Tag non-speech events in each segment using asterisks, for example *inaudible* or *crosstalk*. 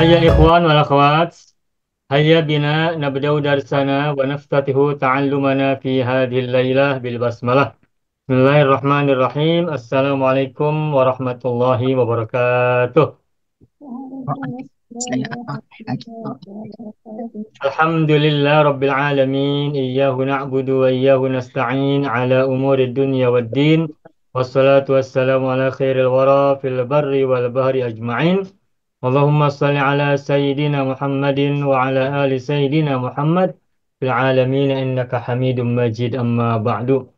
هيا إخوان والأخوات هيا بنا نبدأ درسنا ونفتته تعلمنا في هذه الليلة بالبسملة بسم الله الرحمن الرحيم السلام عليكم ورحمة الله وبركاته الحمد لله رب العالمين إياه نعبد وإياه نستعين على أمور الدنيا والدين والصلاة والسلام على خير الورى في البر والبحر أجمعين salli ala sayyidina Muhammadin wa ala ali sayyidina Muhammad fil alamin innaka hamidum majid amma ba'du.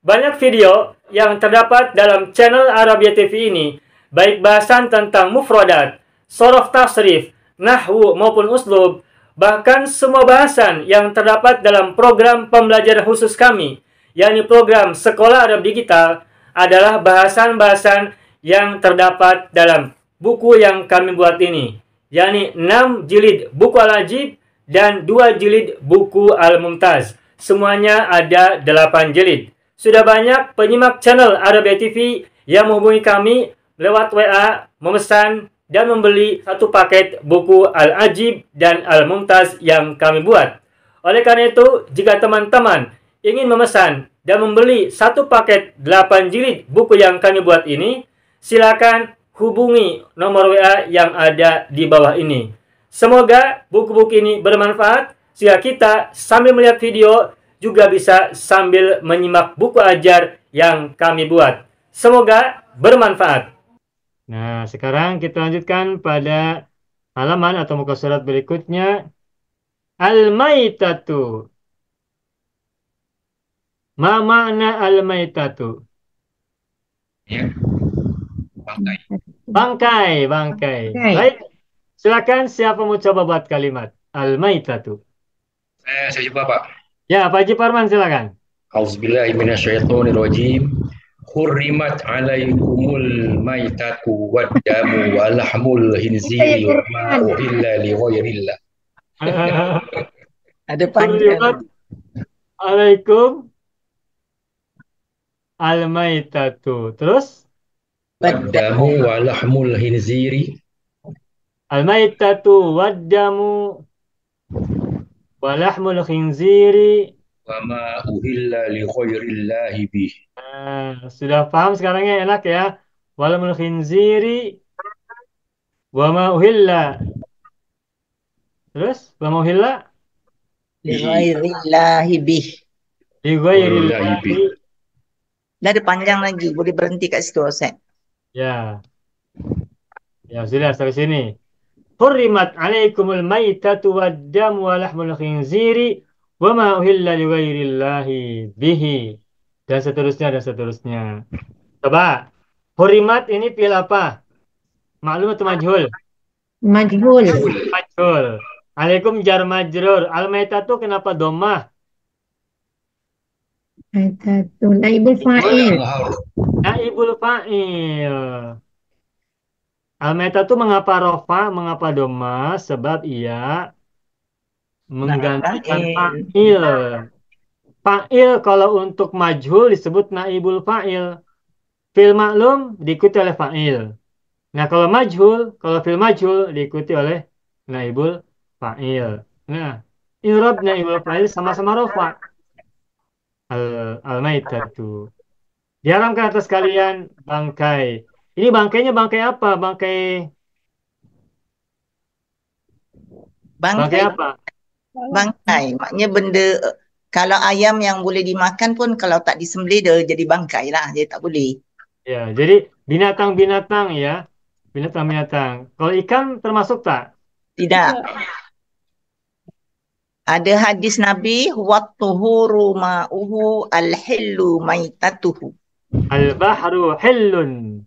Banyak video yang terdapat dalam channel Arabia TV ini, baik bahasan tentang mufradat, sorof tasrif, nahwu maupun uslub, bahkan semua bahasan yang terdapat dalam program pembelajaran khusus kami, yakni program Sekolah Arab Digital, adalah bahasan-bahasan yang terdapat dalam buku yang kami buat ini, yakni 6 jilid buku Al-Ajib dan 2 jilid buku Al-Mumtaz. Semuanya ada 8 jilid. Sudah banyak penyimak channel Arabia TV yang menghubungi kami lewat WA memesan dan membeli satu paket buku Al-Ajib dan Al-Mumtaz yang kami buat. Oleh karena itu, jika teman-teman ingin memesan dan membeli satu paket 8 jilid buku yang kami buat ini, silakan hubungi nomor WA yang ada di bawah ini. Semoga buku-buku ini bermanfaat sehingga kita sambil melihat video juga bisa sambil menyimak buku ajar yang kami buat. Semoga bermanfaat. Nah, sekarang kita lanjutkan pada halaman atau muka surat berikutnya. Al-Maitatu. Ma makna Al-Maitatu? Ya, bangkai. Bangkai, bangkai. bangkai. Baik. Silakan siapa mau coba buat kalimat al-maitatu? Eh, saya coba, Pak. Ya, Pak Haji Parman silakan. Auzubillahi minasyaitonirrajim. Hurrimat alaikumul maitatu waddamu wa lahmul khinziri iya, wa uhilla li *laughs* Ada panjang. Alaikum al-maitatu. Terus? والدم ولحم الخنزير الميتة والدم ولحم الخنزير وما أهل لغير الله به uh, sudah paham sekarang ya enak ya walamul khinziri wama uhilla terus wama uhilla lighairillahi bih lighairillahi bih udah panjang lagi boleh berhenti kat situ Ustaz Ya. Ya sudah sampai sini. Hurrimat alaikumul maitatu waddam walahmul khinziri wa ma uhilla bihi dan seterusnya dan seterusnya. Coba hurrimat ini pil apa? Maklum atau majhul? Majhul. Majhul. Alaikum jar majrur. Al maitatu kenapa domah? Maitatu naibul fa'il. Naibul Naibul fa'il. Al-meta itu mengapa rofa, mengapa doma? Sebab ia menggantikan nah, iya. fa'il. Fa'il kalau untuk majhul disebut naibul fa'il. Fil maklum diikuti oleh fa'il. Nah kalau majhul, kalau fil majhul diikuti oleh naibul fa'il. Nah, irab naibul fa'il sama-sama rofa. Al-maitatu. Al Diharamkan atas kalian bangkai. Ini bangkainya bangkai apa? Bangkai Bangkai, bangkai apa? Bangkai. Maknanya benda kalau ayam yang boleh dimakan pun kalau tak disembelih dia jadi bangkai lah. Dia tak boleh. Ya, jadi binatang-binatang ya. Binatang-binatang. Kalau ikan termasuk tak? Tidak. Ada hadis Nabi, Wattuhuru ma'uhu al-hillu maitatuhu. Al-bahru hillun.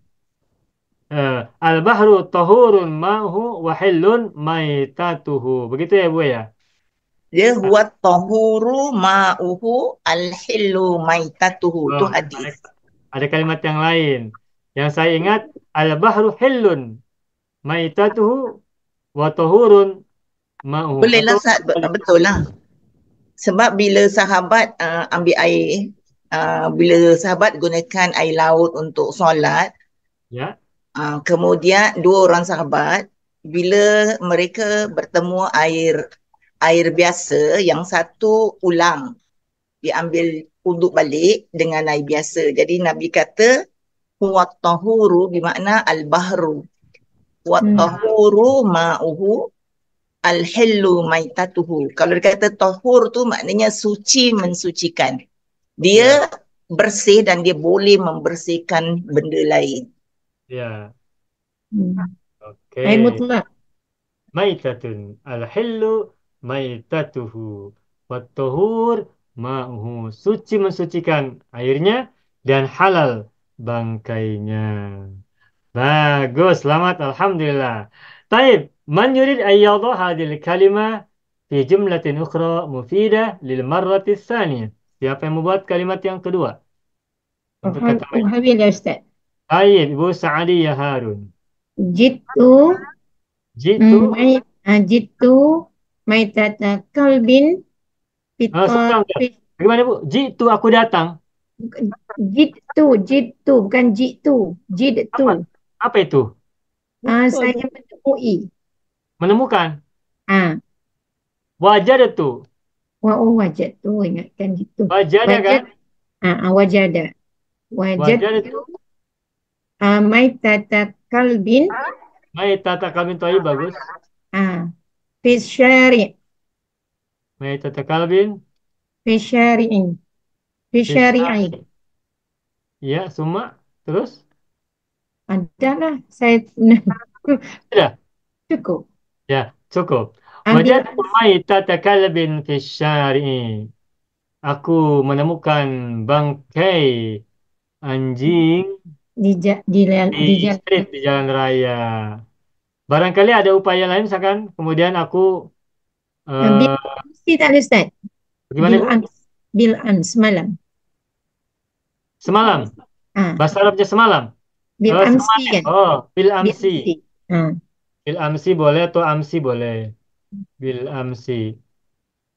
Uh, Al-bahru tahurun ma'hu wa hillun maitatuhu. Begitu ya, Bu ya? Ya, huwa tahuru ma'uhu al-hillu maitatuhu. Oh, Itu oh, hadis. Ada, ada kalimat yang lain. Yang saya ingat, Al-bahru hillun maitatuhu wa tahurun ma'uhu. Bolehlah, Sa'ad. Betul lah. Sebab bila sahabat uh, ambil air, Ah, bila sahabat gunakan air laut untuk solat ya uh, kemudian dua orang sahabat bila mereka bertemu air air biasa yang satu ulang diambil untuk balik dengan air biasa jadi nabi kata huwat tahuru bermakna al bahru huwat tahuru hmm. ma'uhu al hillu maitatuhu kalau dikata tahur tu maknanya suci mensucikan Dia yeah. bersih dan dia boleh membersihkan benda lain. Ya. Yeah. Hmm. Okey. Air mutlak. Maitatun al-hillu maitatuhu wat-tuhur ma'uhu. Suci mensucikan airnya dan halal bangkainya. Bagus, selamat alhamdulillah. Taib, man yurid hadhihi hadil kalimah fi jumlatin ukhra mufidah lil marrati tsaniyah. Siapa yang membuat kalimat yang kedua? Untuk kata baik. Muhammad ya Ustaz. Ayin, Ibu Sa'ali ya Harun. Jitu. Jitu. Mai, ah, jitu. Mai tata kalbin. Ah, Bagaimana Bu? Jitu aku datang. Jitu, jitu. Bukan jitu. Jitu. Apa, apa itu? Ah, saya menemui. Menemukan? Ah. Wajar itu. wa oh wajad tuh oh, ingatkan gitu. wajada wajad, kan ah, ah wajada wajad, wajad itu ah, maitata kalbin Tata kalbin toy bagus ah fisyari maitata kalbin fisyari'in fisyari'in ya semua terus adalah saya *laughs* cukup ya cukup Wajadtu maitata kalbin fi syari. Aku menemukan bangkai anjing di ja, di, di, di, street, di jalan raya. Barangkali ada upaya lain misalkan kemudian aku uh, bil tidak Ustaz. Bagaimana? Bil ans, semalam. Semalam. Ah. Bahasa Arabnya semalam. Bilamsi oh, eh, amsi semalam. kan. Oh, ah. bil amsi. boleh atau amsi boleh bil amsi.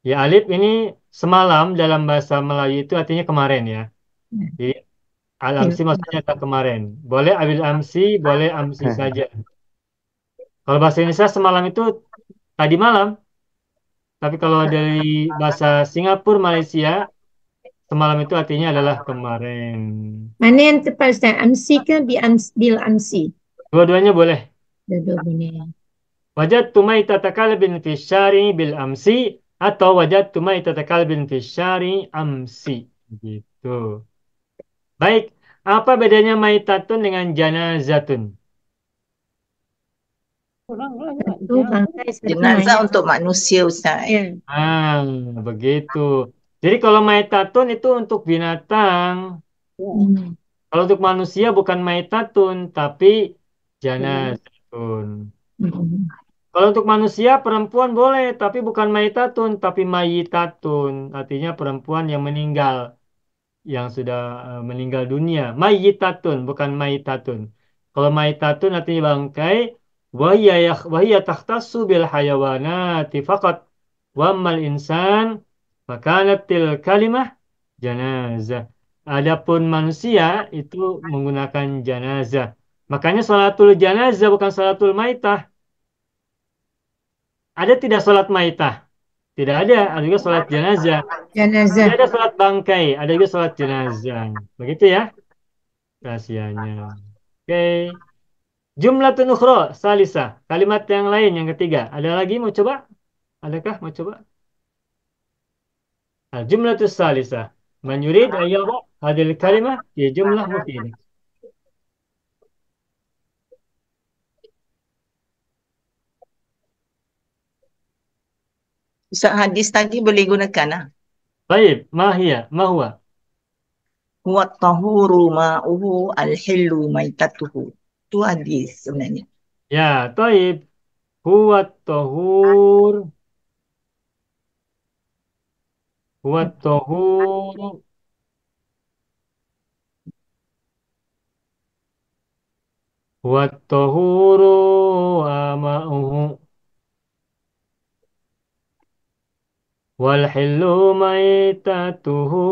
Ya alif ini semalam dalam bahasa Melayu itu artinya kemarin ya. ya. Jadi al amsi ya. maksudnya tak kemarin. Boleh abil amsi, boleh amsi ya. saja. Kalau bahasa Indonesia semalam itu tadi malam. Tapi kalau dari bahasa Singapura, Malaysia, semalam itu artinya adalah kemarin. Mana yang tepat Ustaz? Amsi ke bil amsi? Dua-duanya boleh. Dua-duanya wajat tumai kalbin fi syari bil amsi atau wajat tumai kalbin fi syari amsi. Gitu. Baik, apa bedanya maitatun dengan janazatun? jenazah untuk manusia Ustaz. Iya. Ah, begitu. Jadi kalau maitatun itu untuk binatang. ya. Kalau untuk manusia bukan maitatun tapi iya. janazatun. zatun. Mm-hmm. Kalau untuk manusia, perempuan boleh, tapi bukan maitatun, tapi mayitatun. Artinya perempuan yang meninggal, yang sudah eh, meninggal dunia. Mayitatun, bukan maitatun. Kalau maitatun artinya bangkai, wahiyah takhtasu bil hayawana tifakat Wammal insan, maka til kalimah janazah. Adapun manusia itu menggunakan janazah. Makanya salatul janazah bukan salatul maitah. Ada tidak sholat maitah? Tidak ada. Ada juga sholat jenazah. Jenazah. Tidak ada sholat bangkai. Ada juga sholat jenazah. Begitu ya rahasianya. Oke. Okay. Jumlah ukhra salisa. Kalimat yang lain yang ketiga. Ada lagi mau coba? Adakah mau coba? jumlah jumlah salisa. Man yurid hadil kalimah ya jumlah mufidah. Ustaz hadis tadi boleh gunakan lah. Baik, mahiya, mahuwa. Huwa tahuru ma'uhu al-hillu maitatuhu. Itu hadis sebenarnya. Ya, baik. Huwa tahur. Huwa tahur. Huwa tahuru ma'uhu. wal hillu maitatuhu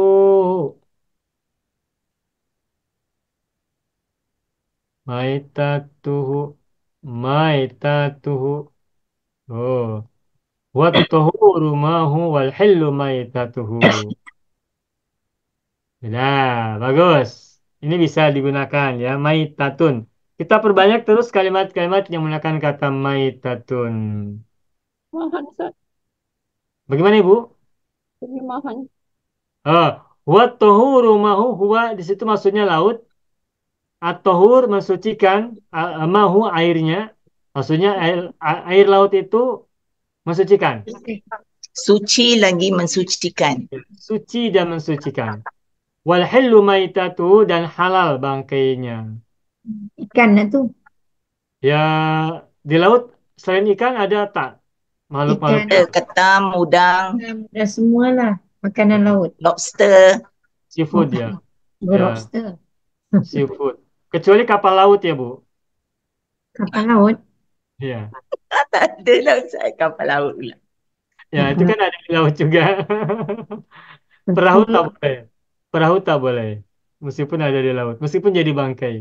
maitatuhu maitatuhu oh wa tuhuru mahu wal hillu maitatuhu Nah, bagus. Ini bisa digunakan ya, maitatun. Kita perbanyak terus kalimat-kalimat yang menggunakan kata maitatun. Mohon, Bagaimana Ibu? Terjemahan. Uh, ah, wa tohuru mahu huwa di situ maksudnya laut. Atohur mensucikan uh, mahu airnya. Maksudnya air, air laut itu mensucikan. Suci lagi mensucikan. Suci dan mensucikan. Wal hillu maitatu dan halal bangkainya. Ikan itu. Ya, di laut selain ikan ada tak? Malu -malu. Ikan, ketam, udang. Udang semua lah. Makanan laut. Lobster. Seafood ya? *laughs* ya. Lobster. Seafood. Kecuali kapal laut ya, Bu? Kapal laut? ya *laughs* tak ada lah saya kapal laut pula. Ya, itu kan ada di laut juga. *laughs* Perahu tak boleh. Perahu tak boleh. Meskipun ada di laut. Meskipun jadi bangkai.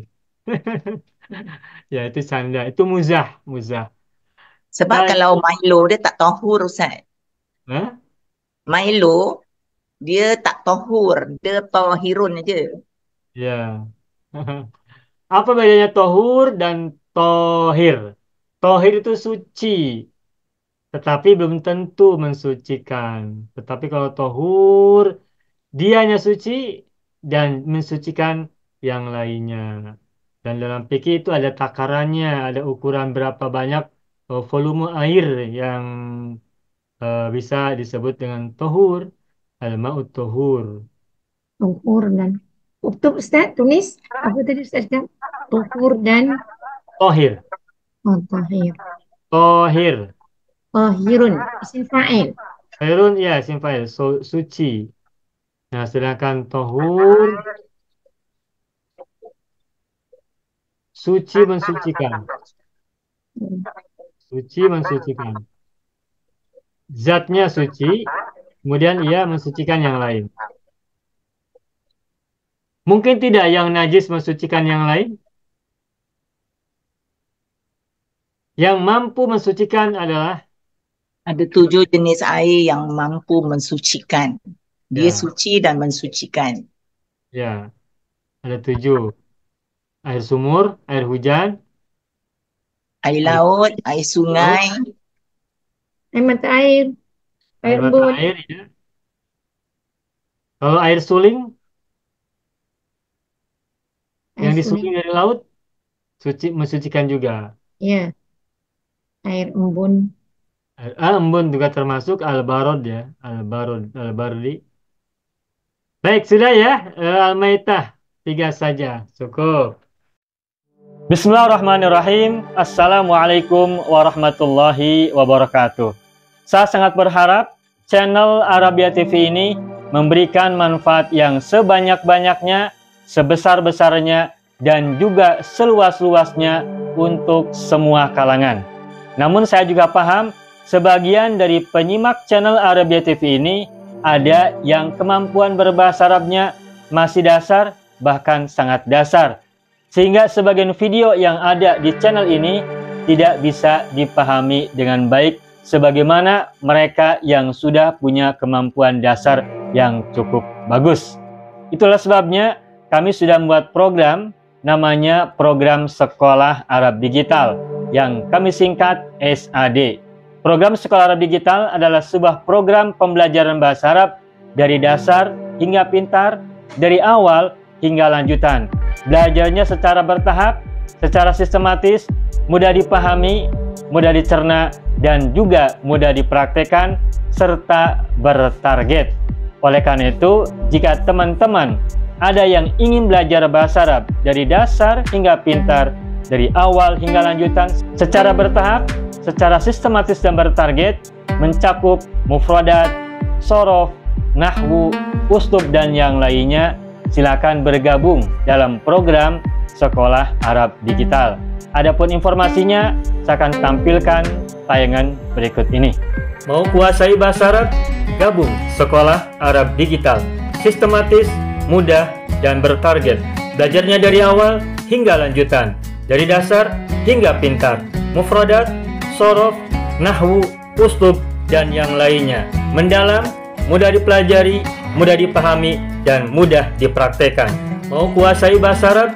ya, itu canda. Itu muzah. Muzah. Sebab Baik. kalau Milo dia tak tohur Ustaz. Hmm? Milo dia tak tohur, dia tohirun aja. Ya. *laughs* Apa bedanya tohur dan tohir? Tohir itu suci, tetapi belum tentu mensucikan. Tetapi kalau tohur, dianya suci dan mensucikan yang lainnya. Dan dalam pikir itu ada takarannya, ada ukuran berapa banyak Eh, volume air yang uh, bisa disebut dengan tohur, al-ma'ut tohur. Tohur dan untuk Ustaz, tunis apa tadi Ustaz? Tohur dan Tohir. Oh, tohir. Tohir. Tohirun, isim fa'il. Tohirun, ya isim fa'il, so, suci. Nah, sedangkan tohur suci mensucikan. Hmm. Suci mensucikan. Zatnya suci, kemudian ia mensucikan yang lain. Mungkin tidak yang najis mensucikan yang lain. Yang mampu mensucikan adalah ada tujuh jenis air yang mampu mensucikan. Dia ya. suci dan mensucikan. Ya, ada tujuh. Air sumur, air hujan, air laut, air sungai. Air mata air. Air, air embun. Air, ya. Kalau air suling, air yang disuling dari laut, suci mensucikan juga. Iya. Air embun. Ah, embun juga termasuk al-barod ya. Al-barod, al-bardi. Baik, sudah ya. Eh, Al-Maitah. Tiga saja. Cukup. Bismillahirrahmanirrahim. Assalamualaikum warahmatullahi wabarakatuh. Saya sangat berharap channel Arabia TV ini memberikan manfaat yang sebanyak-banyaknya, sebesar-besarnya, dan juga seluas-luasnya untuk semua kalangan. Namun saya juga paham, sebagian dari penyimak channel Arabia TV ini ada yang kemampuan berbahasa Arabnya masih dasar, bahkan sangat dasar, sehingga sebagian video yang ada di channel ini tidak bisa dipahami dengan baik sebagaimana mereka yang sudah punya kemampuan dasar yang cukup bagus. Itulah sebabnya kami sudah membuat program namanya Program Sekolah Arab Digital yang kami singkat SAD. Program Sekolah Arab Digital adalah sebuah program pembelajaran bahasa Arab dari dasar hingga pintar, dari awal hingga lanjutan Belajarnya secara bertahap, secara sistematis, mudah dipahami, mudah dicerna, dan juga mudah dipraktekkan serta bertarget. Oleh karena itu, jika teman-teman ada yang ingin belajar bahasa Arab dari dasar hingga pintar, dari awal hingga lanjutan, secara bertahap, secara sistematis dan bertarget, mencakup mufradat, sorof, nahwu, uslub, dan yang lainnya, silakan bergabung dalam program Sekolah Arab Digital. Adapun informasinya, saya akan tampilkan tayangan berikut ini. Mau kuasai bahasa Arab? Gabung Sekolah Arab Digital. Sistematis, mudah, dan bertarget. Belajarnya dari awal hingga lanjutan. Dari dasar hingga pintar. Mufradat, sorof, nahwu, uslub, dan yang lainnya. Mendalam, mudah dipelajari, mudah dipahami, dan mudah dipraktekkan. Mau kuasai bahasa Arab?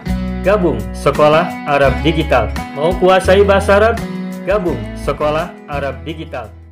Gabung Sekolah Arab Digital. Mau kuasai bahasa Arab? Gabung Sekolah Arab Digital.